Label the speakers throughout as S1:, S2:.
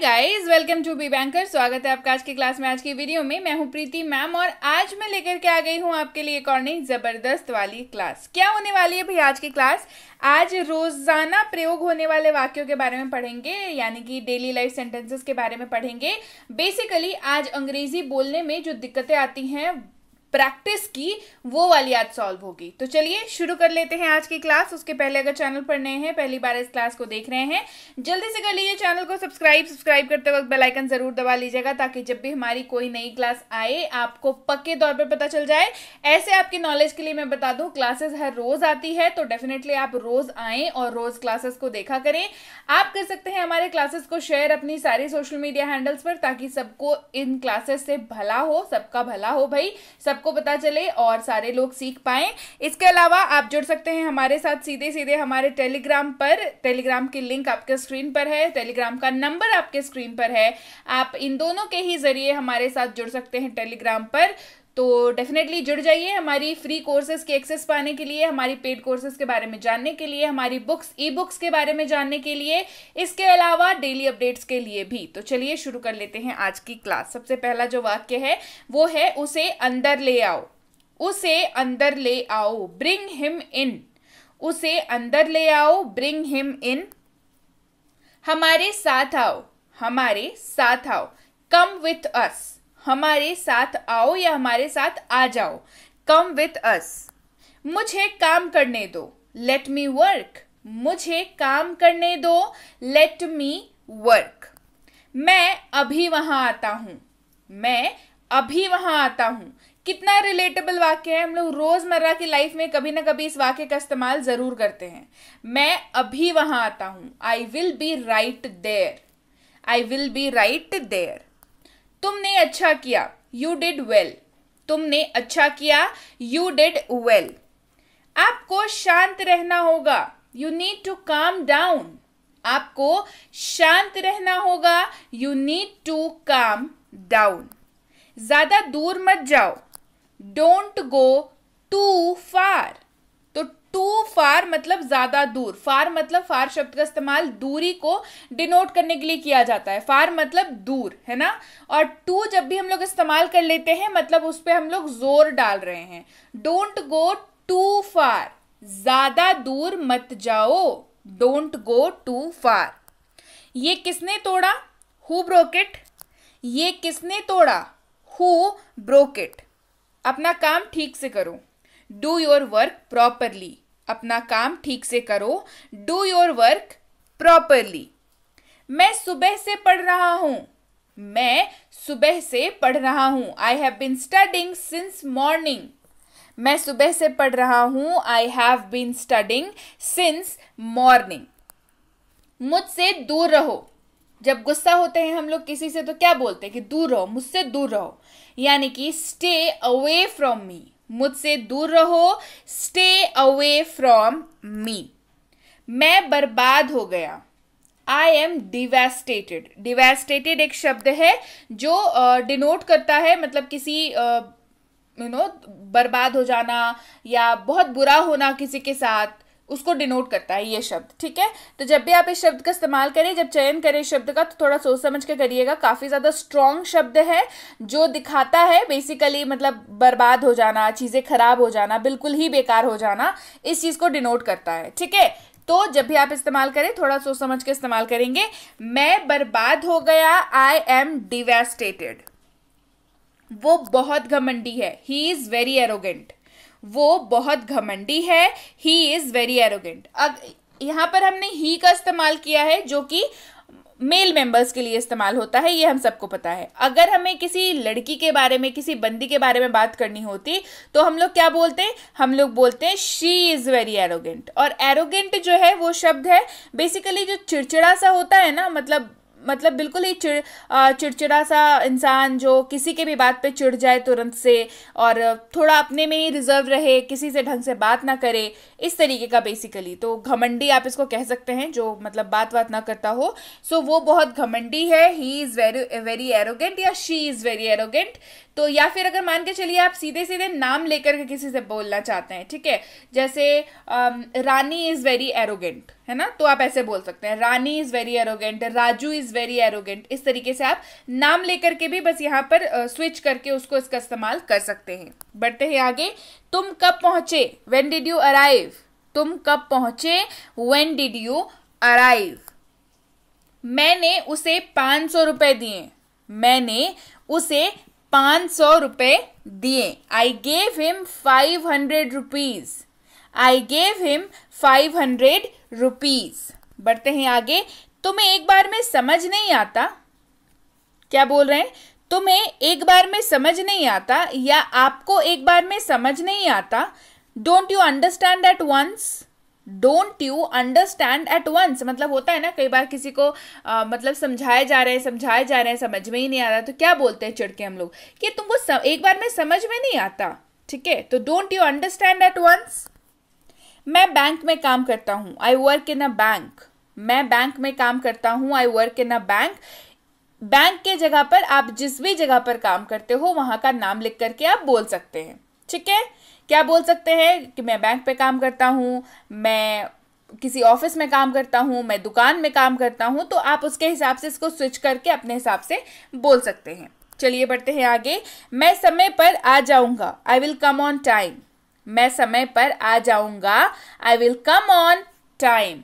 S1: guys welcome to B Banker स्वागत है आपका आज की क्लास में आज की वीडियो में मैं हूं प्रीति मैम और आज मैं लेकर के आ गई हूं आपके लिए एक और नई जबरदस्त वाली क्लास क्या होने वाली है भाई आज की क्लास आज रोजाना प्रयोग होने वाले वाक्यों के बारे में पढ़ेंगे यानी कि डेली लाइफ सेंटेंसेस के बारे में पढ़ेंगे बेसिकली आज अंग्रेजी बोलने में जो दिक्कतें आती हैं प्रैक्टिस की वो वाली आज सॉल्व होगी तो चलिए शुरू कर लेते हैं आज की क्लास उसके पहले अगर चैनल पर नए हैं पहली बार इस क्लास को देख रहे हैं जल्दी से कर लीजिए चैनल को सब्सक्राइब सब्सक्राइब करते वक्त बेल आइकन जरूर दबा लीजिएगा ताकि जब भी हमारी कोई नई क्लास आए आपको पक्के तौर पर पता चल जाए ऐसे आपकी नॉलेज के लिए मैं बता दूं क्लासेस हर रोज आती है तो डेफिनेटली आप रोज आए और रोज क्लासेस को देखा करें आप कर सकते हैं हमारे क्लासेस को शेयर अपनी सारी सोशल मीडिया हैंडल्स पर ताकि सबको इन क्लासेस से भला हो सबका भला हो भाई सबको सबको पता चले और सारे लोग सीख पाए इसके अलावा आप जुड़ सकते हैं हमारे साथ सीधे सीधे हमारे टेलीग्राम पर टेलीग्राम की लिंक आपके स्क्रीन पर है टेलीग्राम का नंबर आपके स्क्रीन पर है आप इन दोनों के ही जरिए हमारे साथ जुड़ सकते हैं टेलीग्राम पर तो डेफिनेटली जुड़ जाइए हमारी फ्री कोर्सेज के एक्सेस पाने के लिए हमारी पेड कोर्सेज के बारे में जानने के लिए हमारी बुक्स ई बुक्स के बारे में जानने के लिए इसके अलावा डेली अपडेट्स के लिए भी तो चलिए शुरू कर लेते हैं आज की क्लास सबसे पहला जो वाक्य है वो है उसे अंदर ले आओ उसे अंदर ले आओ ब्रिंग हिम इन उसे अंदर ले आओ ब्रिंग हिम इन हमारे साथ आओ हमारे साथ आओ कम विथ अस हमारे साथ आओ या हमारे साथ आ जाओ कम विथ अस मुझे काम करने दो लेट मी वर्क मुझे काम करने दो लेट मी वर्क मैं अभी वहां आता हूं मैं अभी वहां आता हूं कितना रिलेटेबल वाक्य है हम लोग रोजमर्रा की लाइफ में कभी ना कभी इस वाक्य का इस्तेमाल जरूर करते हैं मैं अभी वहां आता हूं I will be right there I will be right there तुमने अच्छा किया यू डिड वेल तुमने अच्छा किया यू डिड वेल आपको शांत रहना होगा you need to calm down आपको शांत रहना होगा you need to calm down ज्यादा दूर मत जाओ don't go too far too far मतलब ज्यादा दूर फार मतलब फार शब्द का इस्तेमाल दूरी को डिनोट करने के लिए किया जाता है फार मतलब दूर है ना और टू जब भी हम लोग इस्तेमाल कर लेते हैं मतलब उस पर हम लोग जोर डाल रहे हैं डोंट गो टू फार ज्यादा दूर मत जाओ डोंट गो टू फार ये किसने तोड़ा हु ब्रोकेट ये किसने तोड़ा हु ब्रोकेट अपना काम ठीक से करो डू योर वर्क प्रॉपरली अपना काम ठीक से करो डू योर वर्क प्रॉपरली मैं सुबह से पढ़ रहा हूँ मैं सुबह से पढ़ रहा हूँ I have been studying since morning मैं सुबह से पढ़ रहा हूँ I have been studying since morning मुझसे दूर रहो जब गुस्सा होते हैं हम लोग किसी से तो क्या बोलते हैं कि दूर रहो मुझसे दूर रहो यानी कि स्टे अवे फ्रॉम मी मुझसे दूर रहो स्टे अवे फ्रॉम मी मैं बर्बाद हो गया आई एम डिवेस्टेटेड डिवेस्टेटेड एक शब्द है जो डिनोट uh, करता है मतलब किसी uh, you you know know, बर्बाद हो जाना या बहुत बुरा होना किसी के साथ उसको डिनोट करता है ये शब्द ठीक है तो जब भी आप इस शब्द का इस्तेमाल करें जब चयन करें शब्द का तो थोड़ा सोच समझ के करिएगा काफ़ी ज़्यादा स्ट्रॉन्ग शब्द है जो दिखाता है बेसिकली मतलब बर्बाद हो जाना चीज़ें खराब हो जाना बिल्कुल ही बेकार हो जाना इस चीज़ को डिनोट करता है ठीक है तो जब भी आप इस्तेमाल करें थोड़ा सोच समझ के इस्तेमाल करेंगे मैं बर्बाद हो गया आई एम डिवेस्टेटेड वो बहुत घमंडी है ही इज़ वेरी एरोगेंट वो बहुत घमंडी है ही इज़ वेरी एरोगेंट अब यहाँ पर हमने ही का इस्तेमाल किया है जो कि मेल मेंबर्स के लिए इस्तेमाल होता है ये हम सबको पता है अगर हमें किसी लड़की के बारे में किसी बंदी के बारे में बात करनी होती तो हम लोग क्या बोलते हैं हम लोग बोलते हैं शी इज़ वेरी एरोगेंट और एरोगेंट जो है वो शब्द है बेसिकली जो चिड़चिड़ा सा होता है ना मतलब मतलब बिल्कुल ही चिड़ चिड़चिड़ा सा इंसान जो किसी के भी बात पे चिड़ जाए तुरंत से और थोड़ा अपने में ही रिजर्व रहे किसी से ढंग से बात ना करे इस तरीके का बेसिकली तो घमंडी आप इसको कह सकते हैं जो मतलब बात बात ना करता हो सो so, वो बहुत घमंडी है he is very very arrogant या शी इज़ वेरी एरोगेंट तो या फिर अगर मान के चलिए आप सीधे सीधे नाम लेकर के किसी से बोलना चाहते हैं ठीक है जैसे um, Rani is very arrogant है ना तो आप ऐसे बोल सकते हैं Rani is very arrogant Raju is very arrogant इस तरीके से आप नाम लेकर के भी बस यहाँ पर स्विच uh, करके उसको इसका इस्तेमाल कर सकते हैं बढ़ते हैं आगे तुम कब पहुंचे वेन डिड यू अराइव तुम कब पहुंचे वेन डिड यू अराइव मैंने उसे पांच सौ रुपए दिए मैंने उसे पांच सौ रुपए दिए I gave him five hundred rupees I gave him five hundred rupees बढ़ते हैं आगे तुम्हें एक बार में समझ नहीं आता क्या बोल रहे हैं तुम्हें एक बार में समझ नहीं आता या आपको एक बार में समझ नहीं आता don't you understand at once don't you understand at once मतलब होता है ना कई बार किसी को आ, मतलब समझाए जा रहे हैं समझाए जा रहे हैं समझ में ही नहीं आ रहा तो क्या बोलते हैं चिड़के हम लोग कि तुमको सम, एक बार में समझ में नहीं आता ठीक है तो don't you understand at once मैं बैंक में काम करता हूँ I work in a bank मैं बैंक में काम करता हूँ I work in a bank bank के जगह पर आप जिस भी जगह पर काम करते हो वहां का नाम लिख करके आप बोल सकते हैं ठीक है क्या बोल सकते हैं कि मैं बैंक पे काम करता हूँ मैं किसी ऑफिस में काम करता हूँ मैं दुकान में काम करता हूँ तो आप उसके हिसाब से इसको स्विच करके अपने हिसाब से बोल सकते हैं चलिए बढ़ते हैं आगे मैं समय पर आ जाऊंगा I will come on time मैं समय पर आ जाऊंगा I will come on time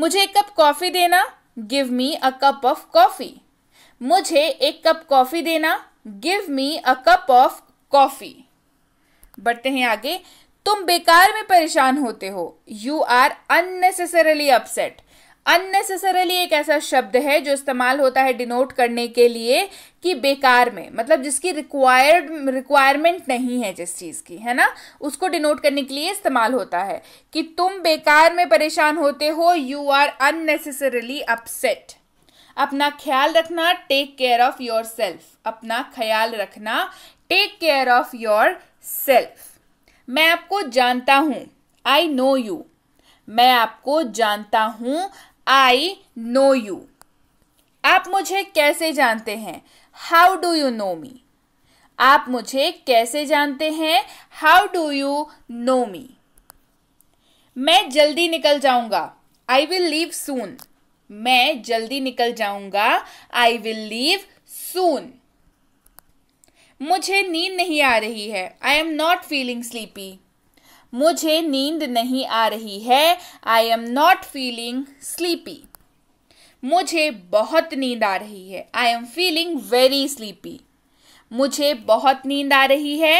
S1: मुझे एक कप कॉफ़ी देना give me a cup of coffee मुझे एक कप कॉफी देना give me a cup of coffee बढ़ते हैं आगे तुम बेकार में परेशान होते हो you are unnecessarily upset unnecessarily एक ऐसा शब्द है जो इस्तेमाल होता है डिनोट करने के लिए कि बेकार में मतलब जिसकी रिक्वायर्ड रिक्वायरमेंट नहीं है जिस चीज़ की है ना उसको डिनोट करने के लिए इस्तेमाल होता है कि तुम बेकार में परेशान होते हो यू आर अननेसेसरली अपसेट अपना ख्याल रखना take care of yourself अपना ख्याल रखना take care of yourself मैं आपको जानता हूँ आई नो यू मैं आपको जानता हूँ आई नो यू आप मुझे कैसे जानते हैं how do you know me आप मुझे कैसे जानते हैं how do you know me मैं जल्दी निकल जाऊंगा आई विल लीव सून मैं जल्दी निकल जाऊंगा आई विल लीव सून मुझे नींद नहीं आ रही है I am not feeling sleepy मुझे नींद नहीं आ रही है I am not feeling sleepy मुझे बहुत नींद आ रही है I am feeling very sleepy मुझे बहुत नींद आ रही है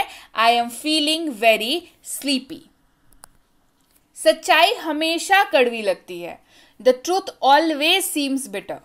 S1: I am feeling very sleepy सच्चाई हमेशा कड़वी लगती है the truth always seems better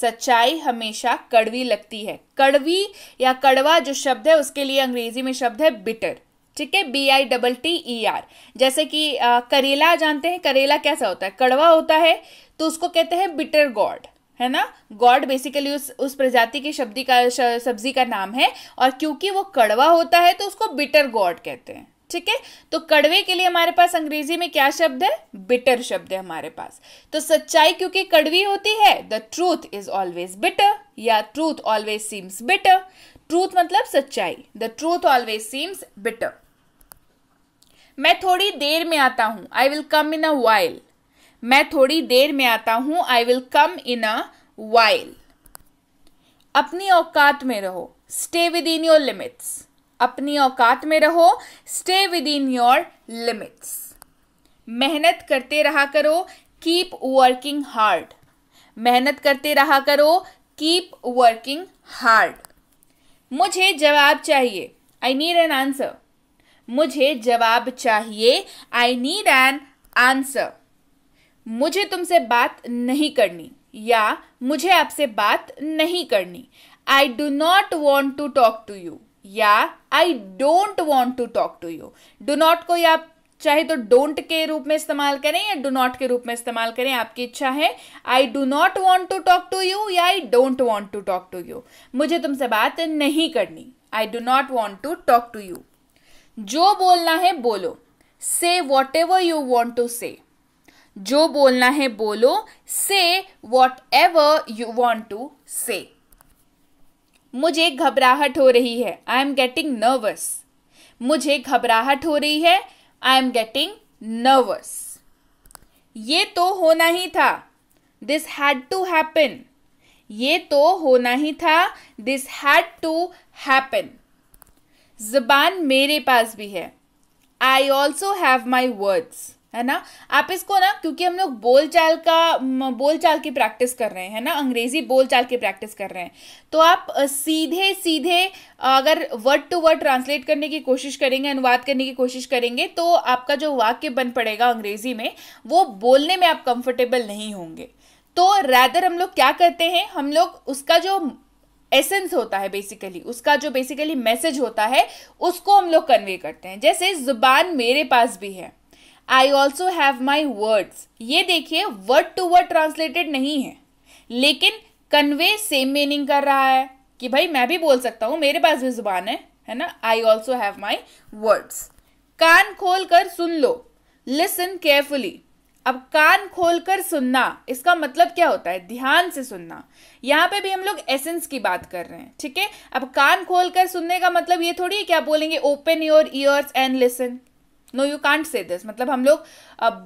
S1: सच्चाई हमेशा कड़वी लगती है कड़वी या कड़वा जो शब्द है उसके लिए अंग्रेजी में शब्द है बिटर ठीक है B I double T E R जैसे कि आ, करेला जानते हैं करेला कैसा होता है कड़वा होता है तो उसको कहते हैं बिटर गॉड है ना गॉड बेसिकली उस उस प्रजाति की शब्दी का सब्जी का नाम है और क्योंकि वो कड़वा होता है तो उसको बिटर गॉड कहते हैं ठीक है तो कड़वे के लिए हमारे पास अंग्रेजी में क्या शब्द है बिटर शब्द है हमारे पास तो सच्चाई क्योंकि कड़वी होती है the truth is always bitter या truth always seems bitter truth मतलब सच्चाई the truth always seems bitter मैं थोड़ी देर में आता हूं I will come in a while मैं थोड़ी देर में आता हूं I will come in a while अपनी औकात में रहो stay within your limits अपनी औकात में रहो stay within your limits मेहनत करते रहा करो कीप वर्किंग हार्ड मेहनत करते रहा करो कीप वर्किंग हार्ड मुझे जवाब चाहिए आई नीड एन आंसर मुझे जवाब चाहिए आई नीड एन आंसर मुझे तुमसे बात नहीं करनी या मुझे आपसे बात नहीं करनी I do not want to talk to you या I don't want to talk to you do not को आप चाहे तो डोंट के रूप में इस्तेमाल करें या डो नॉट के रूप में इस्तेमाल करें आपकी इच्छा है I do not want to talk to you या I don't want to talk to you मुझे तुमसे बात नहीं करनी I do not want to talk to you जो बोलना है बोलो say whatever you want to say जो बोलना है बोलो say whatever you want to say मुझे घबराहट हो रही है आई एम गेटिंग नर्वस मुझे घबराहट हो रही है आई एम गेटिंग नर्वस ये तो होना ही था दिस हैड टू हैपन ये तो होना ही था दिस हैड टू हैपन जबान मेरे पास भी है I also have my words है ना आप इसको ना क्योंकि हम लोग बोल चाल का बोल चाल की प्रैक्टिस कर रहे हैं है ना अंग्रेजी बोल चाल की प्रैक्टिस कर रहे हैं तो आप सीधे सीधे अगर वर्ड टू वर्ड ट्रांसलेट करने की कोशिश करेंगे अनुवाद करने की कोशिश करेंगे तो आपका जो वाक्य बन पड़ेगा अंग्रेजी में वो बोलने में आप कंफर्टेबल नहीं होंगे तो रैदर हम लोग क्या करते हैं हम लोग उसका जो एसेंस होता है बेसिकली उसका जो बेसिकली मैसेज होता है उसको हम लोग कन्वे करते हैं जैसे जुबान मेरे पास भी है I also have my words ये देखिए वर्ड टू वर्ड ट्रांसलेटेड नहीं है लेकिन कन्वे सेम मीनिंग कर रहा है कि भाई मैं भी बोल सकता हूँ मेरे पास भी जुबान है है ना I also have my words कान खोल कर सुन लो लिसन केयरफुली अब कान खोलकर सुनना इसका मतलब क्या होता है ध्यान से सुनना यहाँ पे भी हम लोग एसेंस की बात कर रहे हैं ठीक है अब कान खोलकर सुनने का मतलब ये थोड़ी है कि आप बोलेंगे open your ears and listen no you can't say this मतलब हम लोग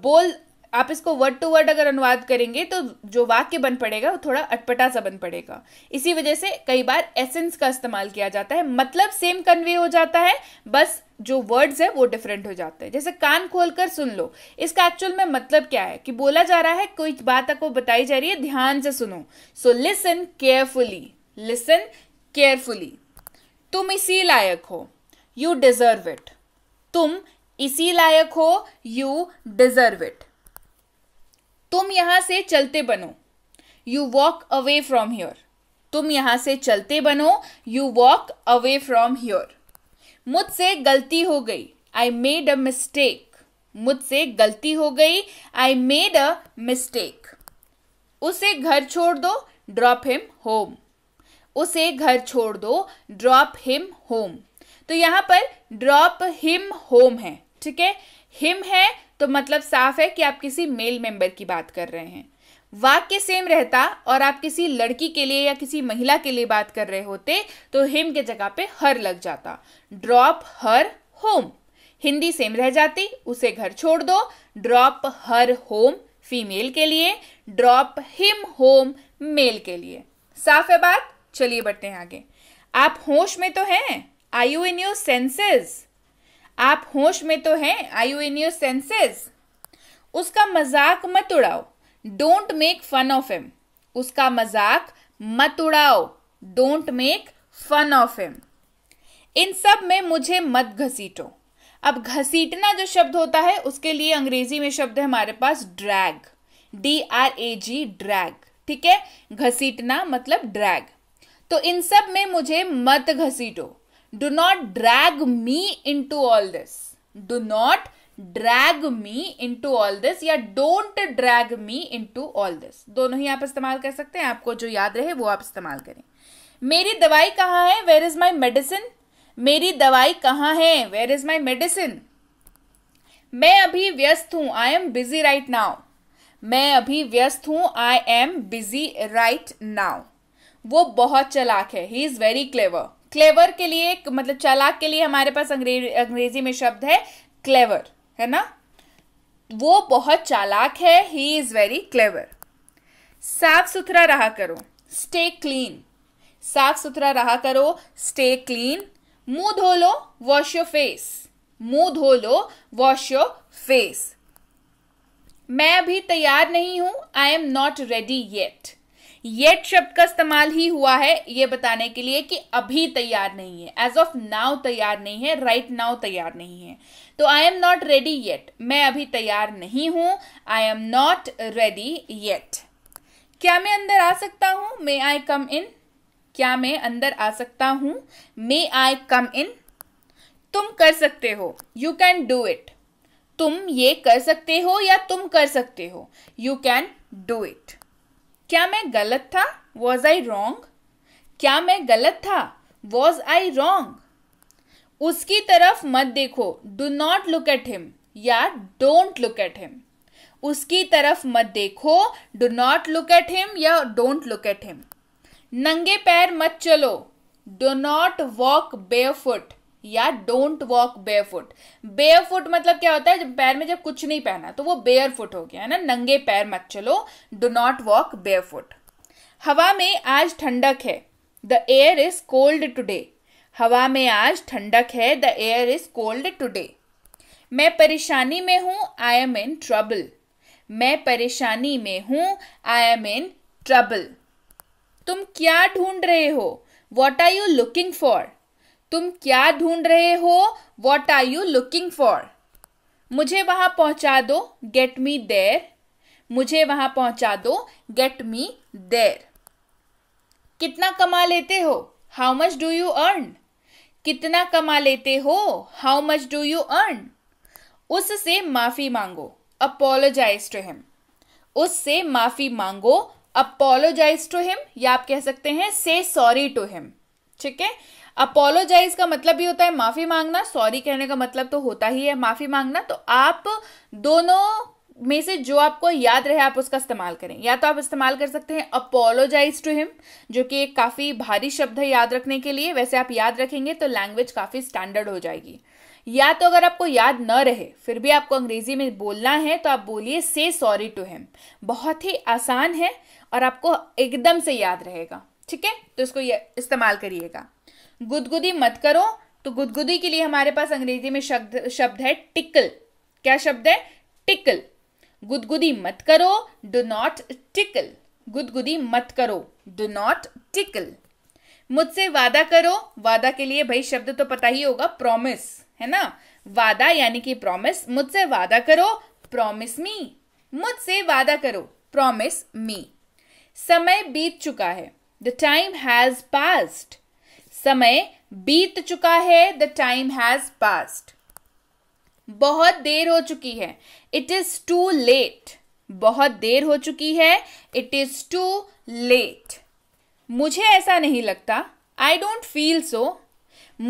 S1: बोल आप इसको वर्ड टू वर्ड अगर अनुवाद करेंगे तो जो वाक्य बन पड़ेगा वो थोड़ा अटपटा सा बन पड़ेगा इसी वजह से कई बार एसेंस का इस्तेमाल किया जाता है मतलब सेम कन्वे हो जाता है बस जो वर्ड्स है वो डिफरेंट हो जाते हैं जैसे कान खोलकर सुन लो इसका एक्चुअल में मतलब क्या है कि बोला जा रहा है कोई बात आपको बताई जा रही है ध्यान से सुनो so listen carefully listen carefully तुम इसी लायक हो यू डिजर्व इट तुम इसी लायक हो यू डिजर्व इट तुम यहां से चलते बनो you walk away from here तुम यहां से चलते बनो you walk away from here मुझसे गलती हो गई आई मेड अ मिस्टेक मुझसे गलती हो गई आई मेड अ मिस्टेक उसे घर छोड़ दो ड्रॉप हिम होम उसे घर छोड़ दो ड्रॉप हिम होम तो यहां पर ड्रॉप हिम होम है ठीक है हिम है तो मतलब साफ है कि आप किसी मेल मेंबर की बात कर रहे हैं वाक्य सेम रहता और आप किसी लड़की के लिए या किसी महिला के लिए बात कर रहे होते तो हिम के जगह पे हर लग जाता drop her home Hindi same रह जाती उसे घर छोड़ दो ड्रॉप हर होम फीमेल के लिए ड्रॉप हिम होम मेल के लिए साफ है बात चलिए बढ़ते हैं आगे आप होश में तो हैं are you in your senses आप होश में तो हैं are you in your senses उसका मजाक मत उड़ाओ don't make fun of him उसका मजाक मत उड़ाओ don't make fun of him इन सब में मुझे मत घसीटो अब घसीटना जो शब्द होता है उसके लिए अंग्रेजी में शब्द है हमारे पास drag D R A G drag ठीक है घसीटना मतलब ड्रैग तो इन सब में मुझे मत घसीटो do not drag me into all this do not drag me into all this या don't drag me into all this दोनों ही आप इस्तेमाल कर सकते हैं आपको जो याद रहे वो आप इस्तेमाल करें मेरी दवाई कहाँ है वेयर इज माई मेडिसिन मेरी दवाई कहाँ है वेयर इज माई मेडिसिन मैं अभी व्यस्त हूँ I am busy right now मैं अभी व्यस्त हूँ I am busy right now वो बहुत चलाक है he is very clever clever के लिए मतलब चालाक के लिए हमारे पास अंग्रेज अंग्रेजी में शब्द है क्लेवर है ना वो बहुत चालाक है ही इज़ वेरी क्लेवर साफ सुथरा रहा करो स्टे क्लीन साफ सुथरा रहा करो स्टे क्लीन मुंह धो लो वॉश योर फेस मुंह धो लो वॉश योर फेस मैं अभी तैयार नहीं हूं I am not ready yet yet शब्द का इस्तेमाल ही हुआ है ये बताने के लिए कि अभी तैयार नहीं है एज ऑफ नाउ तैयार नहीं है राइट right नाउ तैयार नहीं है तो I am not ready yet मैं अभी तैयार नहीं हूं I am not ready yet क्या मैं अंदर आ सकता हूं मे आई कम इन क्या मैं अंदर आ सकता हूं मे आई कम इन तुम कर सकते हो यू कैन डू इट तुम ये कर सकते हो या तुम कर सकते हो यू कैन डू इट क्या मैं गलत था वॉज आई रॉन्ग क्या मैं गलत था वॉज आई रॉन्ग उसकी तरफ मत देखो do not look at him या डोंट लुक एट हिम उसकी तरफ मत देखो do not look at him या डोंट लुक एट हिम नंगे पैर मत चलो do not walk barefoot या don't walk barefoot barefoot मतलब क्या होता है जब पैर में जब कुछ नहीं पहना तो वो बेयर फुट हो गया है ना नंगे पैर मत चलो do not walk barefoot हवा में आज ठंडक है the air is cold today हवा में आज ठंडक है the air is cold today मैं परेशानी में हूँ आई एम इन ट्रबल मैं परेशानी में हूँ आई एम इन ट्रबल तुम क्या ढूंढ रहे हो what are you looking for तुम क्या ढूंढ रहे हो what are you looking for मुझे वहां पहुंचा दो गेट मी देर मुझे वहां पहुंचा दो गेट मी देर कितना कमा लेते हो how much do you earn कितना कमा लेते हो how much do you earn उससे माफ़ी मांगो अपोलोजाइज टू हिम उससे माफ़ी मांगो अपोलोजाइज टू हिम या आप कह सकते हैं से सॉरी टू हिम ठीक है अपोलोजाइज का मतलब भी होता है माफी मांगना सॉरी कहने का मतलब तो होता ही है माफी मांगना तो आप दोनों में से जो आपको याद रहे आप उसका इस्तेमाल करें या तो आप इस्तेमाल कर सकते हैं अपोलोजाइज टू हिम जो कि एक काफ़ी भारी शब्द है याद रखने के लिए वैसे आप याद रखेंगे तो लैंग्वेज काफ़ी स्टैंडर्ड हो जाएगी या तो अगर आपको याद न रहे फिर भी आपको अंग्रेजी में बोलना है तो आप बोलिए से सॉरी टू हिम बहुत ही आसान है और आपको एकदम से याद रहेगा ठीक है तो इसको इस्तेमाल करिएगा गुदगुदी मत करो तो गुदगुदी के लिए हमारे पास अंग्रेजी में शब्द शब्द है टिकल क्या शब्द है टिकल गुदगुदी मत करो डो नॉट टिकल गुदगुदी मत करो डो नॉट टिकल मुझसे वादा करो वादा के लिए भाई शब्द तो पता ही होगा प्रॉमिस है ना वादा यानी कि प्रॉमिस मुझसे वादा करो प्रॉमिस मी मुझसे वादा करो प्रॉमिस मी समय बीत चुका है द टाइम हैज पास्ट समय बीत चुका है द टाइम हैज पास्ट बहुत देर हो चुकी है इट इज टू लेट बहुत देर हो चुकी है इट इज टू लेट मुझे ऐसा नहीं लगता आई डोंट फील सो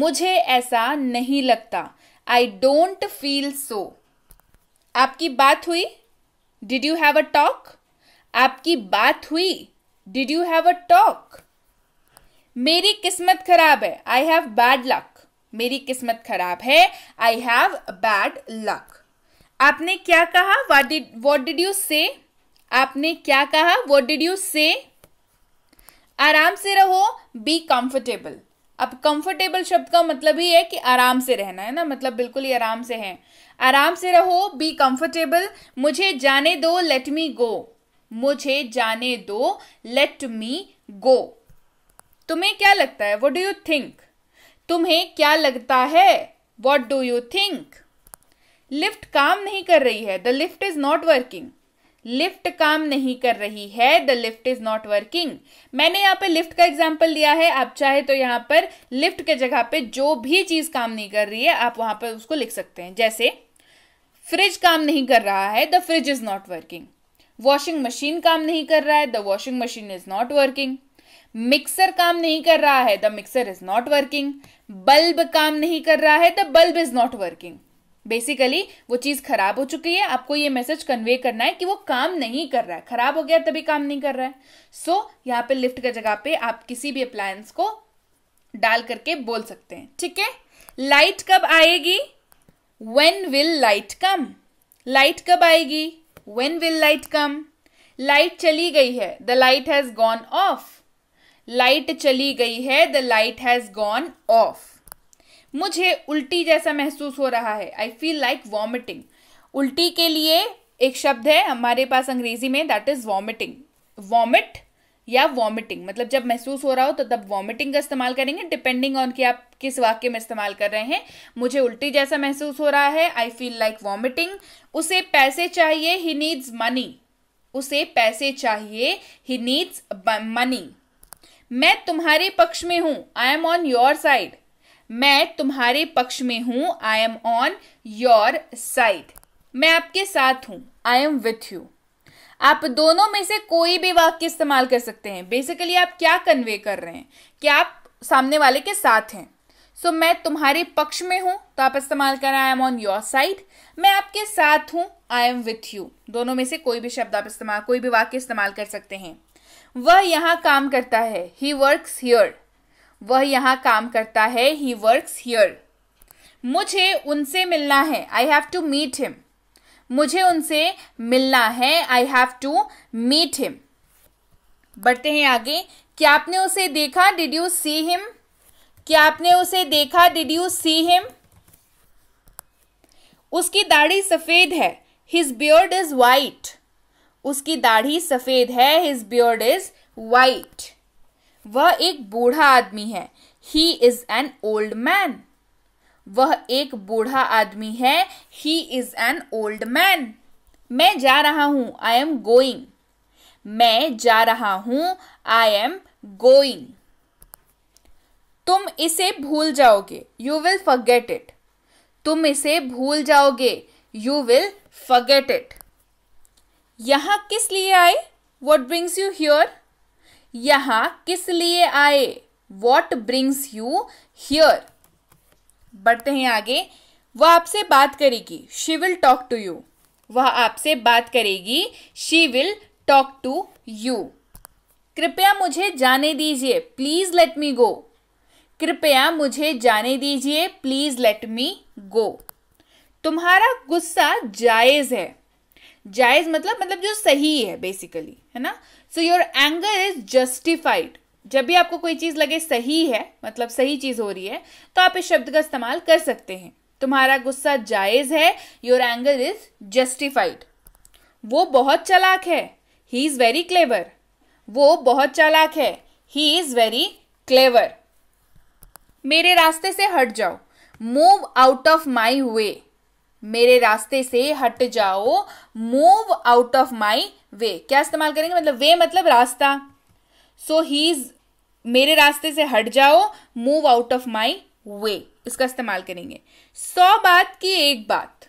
S1: मुझे ऐसा नहीं लगता आई डोंट फील सो आपकी बात हुई did you have a talk आपकी बात हुई did you have a talk मेरी किस्मत खराब है आई हैव बैड लक मेरी किस्मत खराब है आई हैव बैड लक आपने क्या कहा what did what did you say आपने क्या कहा वॉट डिड यू से आराम से रहो बी कंफर्टेबल अब कंफर्टेबल शब्द का मतलब ही है कि आराम से रहना है ना मतलब बिल्कुल ही आराम से है आराम से रहो बी कंफर्टेबल मुझे जाने दो लेट मी गो मुझे जाने दो लेट मी गो तुम्हें क्या लगता है वट डू यू थिंक तुम्हें क्या लगता है what do you think lift काम नहीं कर रही है the lift is not working lift काम नहीं कर रही है the lift is not working मैंने यहां पे लिफ्ट का एग्जाम्पल दिया है आप चाहे तो यहां पर लिफ्ट के जगह पे जो भी चीज काम नहीं कर रही है आप वहां पर उसको लिख सकते हैं जैसे फ्रिज काम नहीं कर रहा है the fridge is not working washing machine काम नहीं कर रहा है the washing machine is not working mixer काम नहीं कर रहा है the mixer is not working bulb काम नहीं कर रहा है the bulb is not working basically वो चीज खराब हो चुकी है आपको ये मैसेज कन्वे करना है कि वो काम नहीं कर रहा है खराब हो गया तभी काम नहीं कर रहा है सो so, यहाँ पे लिफ्ट की जगह पे आप किसी भी अप्लायंस को डाल करके बोल सकते हैं ठीक है लाइट कब आएगी when will light come light कब आएगी when will light come light चली गई है the light has gone off light चली गई है the light has gone off मुझे उल्टी जैसा महसूस हो रहा है आई फील लाइक वॉमिटिंग उल्टी के लिए एक शब्द है हमारे पास अंग्रेजी में दैट इज वॉमिटिंग वॉमिट या वॉमिटिंग मतलब जब महसूस हो रहा हो तो तब वॉमिटिंग का इस्तेमाल करेंगे डिपेंडिंग ऑन कि आप किस वाक्य में इस्तेमाल कर रहे हैं मुझे उल्टी जैसा महसूस हो रहा है आई फील लाइक वॉमिटिंग उसे पैसे चाहिए ही नीड्स मनी उसे पैसे चाहिए ही नीड्स मनी मैं तुम्हारे पक्ष में हूं I am on your side मैं तुम्हारे पक्ष में हूं I am on your side मैं आपके साथ हूं आई एम विथ यू आप दोनों में से कोई भी वाक्य इस्तेमाल कर सकते हैं बेसिकली आप क्या कन्वे कर रहे हैं कि आप सामने वाले के साथ हैं सो so, मैं तुम्हारे पक्ष में हूं तो आप इस्तेमाल करें I am on your side मैं आपके साथ हूं आई एम विथ यू दोनों में से कोई भी शब्द आप इस्तेमाल कोई भी वाक्य इस्तेमाल कर सकते हैं वह यहाँ काम करता है ही वर्क्स हियर वह यहाँ काम करता है ही वर्क्स हियर मुझे उनसे मिलना है I have to meet him मुझे उनसे मिलना है I have to meet him बढ़ते हैं आगे क्या आपने उसे देखा डिड यू सी हिम क्या आपने उसे देखा डिड यू सी हिम उसकी दाढ़ी सफ़ेद है हिज बियर्ड इज़ वाइट उसकी दाढ़ी सफ़ेद है हिज बियर्ड इज वाइट वह एक बूढ़ा आदमी है he is an old man वह एक बूढ़ा आदमी है he is an old man मैं जा रहा हूं आई एम गोइंग मैं जा रहा हूं आई एम गोइंग तुम इसे भूल जाओगे यू विल फगेट इट तुम इसे भूल जाओगे यू विल फगेट इट यहाँ किस लिए आए वॉट ब्रिंग्स यू हियर यहाँ किस लिए आए वॉट ब्रिंग्स यू हियर बढ़ते हैं आगे वह आपसे बात करेगी she will talk to you वह आपसे बात करेगी she will talk to you कृपया मुझे जाने दीजिए प्लीज लेट मी गो कृपया मुझे जाने दीजिए प्लीज लेट मी गो तुम्हारा गुस्सा जायज है जायज मतलब मतलब जो सही है बेसिकली है ना so your anger is justified जब भी आपको कोई चीज़ लगे सही है मतलब सही चीज़ हो रही है तो आप इस शब्द का इस्तेमाल कर सकते हैं तुम्हारा गुस्सा जायज है योर एंगर इज जस्टिफाइड वो बहुत चालाक है ही इज़ वेरी क्लेवर वो बहुत चालाक है ही इज़ वेरी क्लेवर मेरे रास्ते से हट जाओ move out of my way मेरे रास्ते से हट जाओ move out of my way क्या इस्तेमाल करेंगे मतलब वे मतलब रास्ता सो ही मेरे रास्ते से हट जाओ move out of my way इसका इस्तेमाल करेंगे सौ बात की एक बात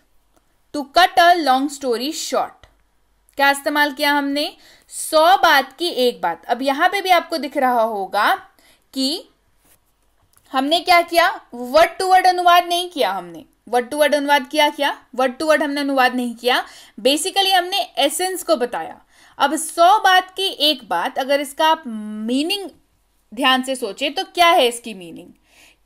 S1: to cut a long story short क्या इस्तेमाल किया हमने सौ बात की एक बात अब यहां पे भी आपको दिख रहा होगा कि हमने क्या किया वर्ड टू वर्ड अनुवाद नहीं किया हमने वर्ड टू वर्ड अनुवाद किया क्या वर्ड टू वर्ड हमने अनुवाद नहीं किया बेसिकली हमने एसेंस को बताया अब सौ बात की एक बात अगर इसका आप मीनिंग ध्यान से सोचे तो क्या है इसकी मीनिंग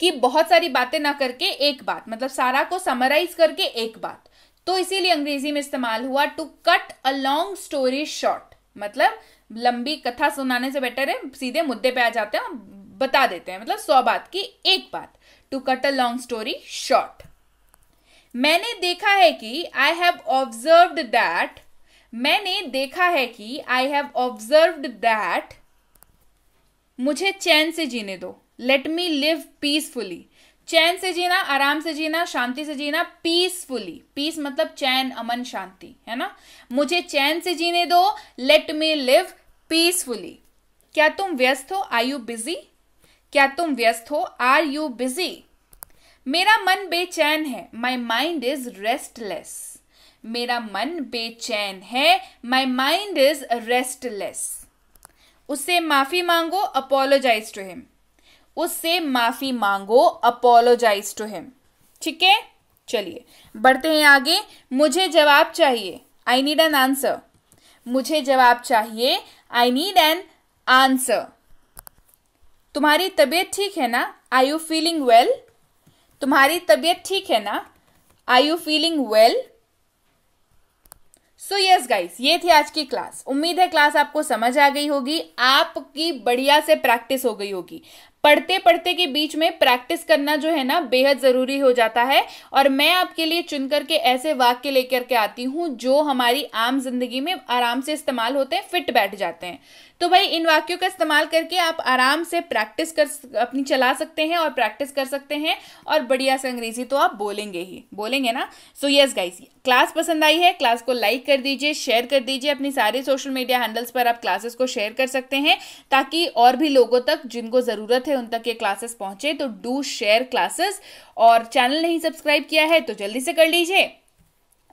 S1: कि बहुत सारी बातें ना करके एक बात मतलब सारा को समराइज करके एक बात तो इसीलिए अंग्रेजी में इस्तेमाल हुआ to cut a long story short मतलब लंबी कथा सुनाने से बेटर है सीधे मुद्दे पे आ जाते हैं बता देते हैं मतलब सौ बात की एक बात to cut a long story short मैंने देखा है कि आई हैव ऑब्जर्व दैट मैंने देखा है कि आई हैव ऑब्जर्व दैट मुझे चैन से जीने दो लेट मी लिव पीसफुली चैन से जीना आराम से जीना शांति से जीना पीसफुली पीस मतलब चैन अमन शांति है ना मुझे चैन से जीने दो लेट मी लिव पीसफुली क्या तुम व्यस्त हो आर यू बिजी क्या तुम व्यस्त हो आर यू बिजी मेरा मन बेचैन है माई माइंड इज रेस्टलेस मेरा मन बेचैन है माई माइंड इज रेस्टलेस उससे माफी मांगो अपोलोजाइज टू हिम उससे माफी मांगो अपोलोजाइज टू हिम ठीक है चलिए बढ़ते हैं आगे मुझे जवाब चाहिए आई नीड एन आंसर मुझे जवाब चाहिए आई नीड एन आंसर तुम्हारी तबीयत ठीक है ना आई यू फीलिंग वेल तुम्हारी तबीयत ठीक है ना are you feeling well so yes guys ये थी आज की क्लास उम्मीद है क्लास आपको समझ आ गई होगी आपकी बढ़िया से प्रैक्टिस हो गई होगी पढ़ते पढ़ते के बीच में प्रैक्टिस करना जो है ना बेहद ज़रूरी हो जाता है और मैं आपके लिए चुन करके ऐसे वाक्य लेकर के आती हूँ जो हमारी आम जिंदगी में आराम से इस्तेमाल होते हैं फिट बैठ जाते हैं तो भाई इन वाक्यों का इस्तेमाल करके आप आराम से प्रैक्टिस कर अपनी चला सकते हैं और प्रैक्टिस कर सकते हैं और बढ़िया से अंग्रेजी तो आप बोलेंगे ही बोलेंगे ना सो यस गाइस क्लास पसंद आई है क्लास को लाइक कर दीजिए शेयर कर दीजिए अपनी सारे सोशल मीडिया हैंडल्स पर आप क्लासेस को शेयर कर सकते हैं ताकि और भी लोगों तक जिनको ज़रूरत है उन तक ये क्लासेस पहुंचे तो डू शेयर क्लासेस और चैनल नहीं सब्सक्राइब किया है तो जल्दी से कर लीजिए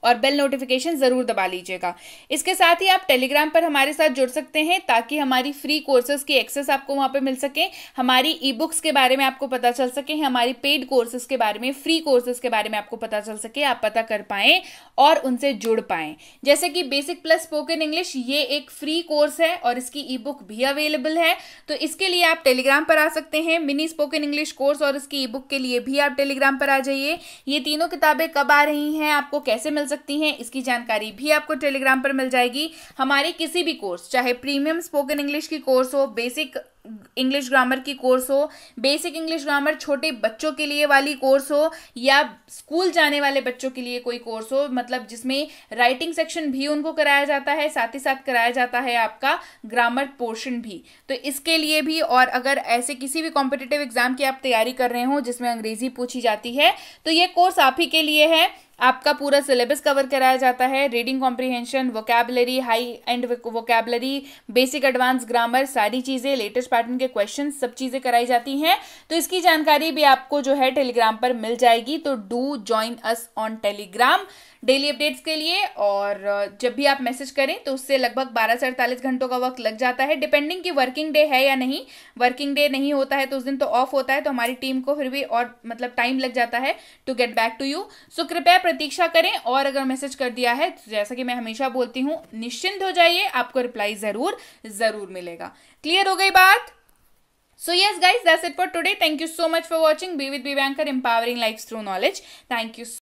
S1: और बेल नोटिफिकेशन ज़रूर दबा लीजिएगा इसके साथ ही आप टेलीग्राम पर हमारे साथ जुड़ सकते हैं ताकि हमारी फ्री कोर्सेज की एक्सेस आपको वहां पर मिल सके हमारी ई बुक्स के बारे में आपको पता चल सके हमारी पेड कोर्सेज के बारे में फ्री कोर्सेज के बारे में आपको पता चल सके आप पता कर पाए और उनसे जुड़ पाए जैसे कि बेसिक प्लस स्पोकन इंग्लिश ये एक फ्री कोर्स है और इसकी ई बुक भी अवेलेबल है तो इसके लिए आप टेलीग्राम पर आ सकते हैं मिनी स्पोकन इंग्लिश कोर्स और इसकी ई बुक के लिए भी आप टेलीग्राम पर आ जाइए ये तीनों किताबें कब आ रही हैं आपको कैसे मिल सकती हैं इसकी जानकारी भी आपको टेलीग्राम पर मिल जाएगी हमारे किसी भी कोर्स चाहे प्रीमियम स्पोकन इंग्लिश की कोर्स हो बेसिक इंग्लिश ग्रामर की कोर्स हो बेसिक इंग्लिश ग्रामर छोटे बच्चों के लिए वाली कोर्स हो या स्कूल जाने वाले बच्चों के लिए कोई कोर्स हो मतलब जिसमें राइटिंग सेक्शन भी उनको कराया जाता है साथ ही साथ कराया जाता है आपका ग्रामर पोर्शन भी तो इसके लिए भी और अगर ऐसे किसी भी कॉम्पिटेटिव एग्जाम की आप तैयारी कर रहे हो जिसमें अंग्रेजी पूछी जाती है तो ये कोर्स आप ही के लिए है आपका पूरा सिलेबस कवर कराया जाता है reading comprehension vocabulary high end vocabulary basic advance grammar सारी चीज़ें लेटेस्ट पैटर्न के क्वेश्चन सब चीज़ें कराई जाती हैं तो इसकी जानकारी भी आपको जो है टेलीग्राम पर मिल जाएगी तो do join us on Telegram daily updates के लिए और जब भी आप मैसेज करें तो उससे लगभग बारह से अड़तालीस घंटों का वक्त लग जाता है डिपेंडिंग कि वर्किंग डे है या नहीं वर्किंग डे नहीं होता है तो उस दिन तो ऑफ होता है तो हमारी टीम को फिर भी और मतलब टाइम लग जाता है to get back to you so कृपया प्रतीक्षा करें और अगर मैसेज कर दिया है तो जैसा कि मैं हमेशा बोलती हूँ निश्चिंत हो जाइए आपको रिप्लाई ज़रूर ज़रूर मिलेगा क्लियर हो गई बात so yes guys that's it for today thank you so much for watching be with B banker empowering life through knowledge thank you